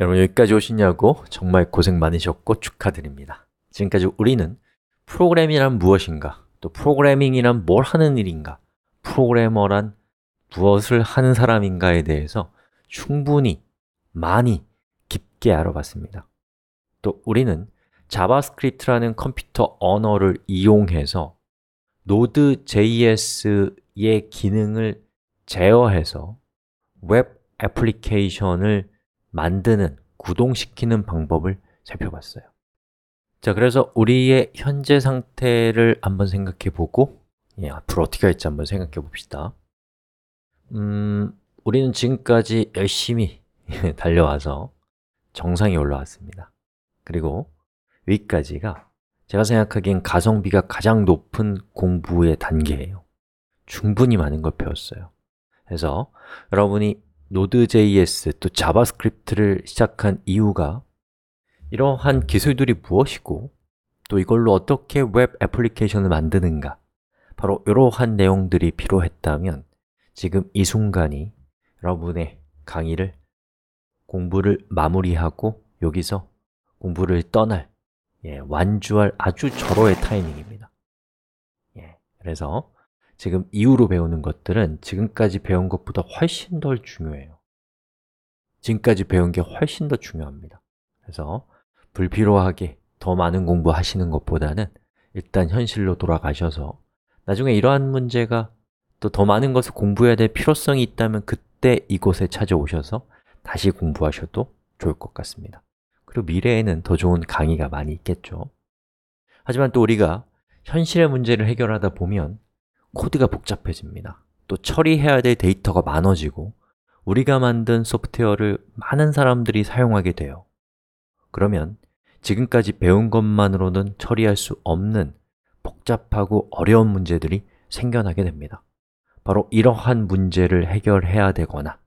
여러분 여기까지 오시냐고 정말 고생 많으셨고 축하드립니다. 지금까지 우리는 프로그래밍이란 무엇인가, 또 프로그래밍이란 뭘 하는 일인가, 프로그래머란 무엇을 하는 사람인가에 대해서 충분히 많이 깊게 알아봤습니다. 또 우리는 자바스크립트라는 컴퓨터 언어를 이용해서 Node.js의 기능을 제어해서 웹 애플리케이션을 만드는, 구동시키는 방법을 살펴봤어요. 자, 그래서 우리의 현재 상태를 한번 생각해 보고 예, 앞으로 어떻게 할지 한번 생각해 봅시다. 음, 우리는 지금까지 열심히 달려와서 정상에 올라왔습니다. 그리고 위까지가 제가 생각하기엔 가성비가 가장 높은 공부의 단계예요. 충분히 많은 걸 배웠어요. 그래서 여러분이 Node.js 또 j a a v s c r i p t 를 시작한 이유가 이러한 기술들이 무엇이고 또 이걸로 어떻게 웹 애플리케이션을 만드는가 바로 이러한 내용들이 필요했다면 지금 이 순간이 여러분의 강의를 공부를 마무리하고 여기서 공부를 떠날 예, 완주할 아주 절호의 타이밍입니다 예, 그래서 지금 이후로 배우는 것들은 지금까지 배운 것보다 훨씬 덜 중요해요 지금까지 배운 게 훨씬 더 중요합니다 그래서 불필요하게 더 많은 공부하시는 것보다는 일단 현실로 돌아가셔서 나중에 이러한 문제가 또 더 많은 것을 공부해야 될 필요성이 있다면 그때 이곳에 찾아오셔서 다시 공부하셔도 좋을 것 같습니다 그리고 미래에는 더 좋은 강의가 많이 있겠죠 하지만 또 우리가 현실의 문제를 해결하다 보면 코드가 복잡해집니다. 또 처리해야 될 데이터가 많아지고 우리가 만든 소프트웨어를 많은 사람들이 사용하게 돼요. 그러면 지금까지 배운 것만으로는 처리할 수 없는 복잡하고 어려운 문제들이 생겨나게 됩니다. 바로 이러한 문제를 해결해야 되거나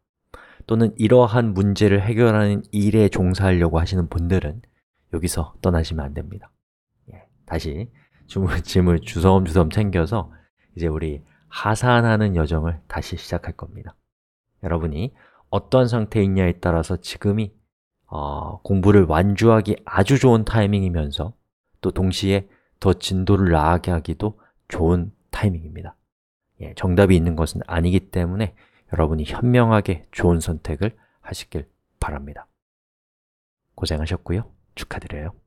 또는 이러한 문제를 해결하는 일에 종사하려고 하시는 분들은 여기서 떠나시면 안 됩니다. 예, 다시 질문, 질문 주섬주섬 챙겨서 이제 우리 하산하는 여정을 다시 시작할 겁니다. 여러분이 어떤 상태이냐에 따라서 지금이 어, 공부를 완주하기 아주 좋은 타이밍이면서 또 동시에 더 진도를 나아게 하기도 좋은 타이밍입니다. 예, 정답이 있는 것은 아니기 때문에 여러분이 현명하게 좋은 선택을 하시길 바랍니다. 고생하셨고요. 축하드려요.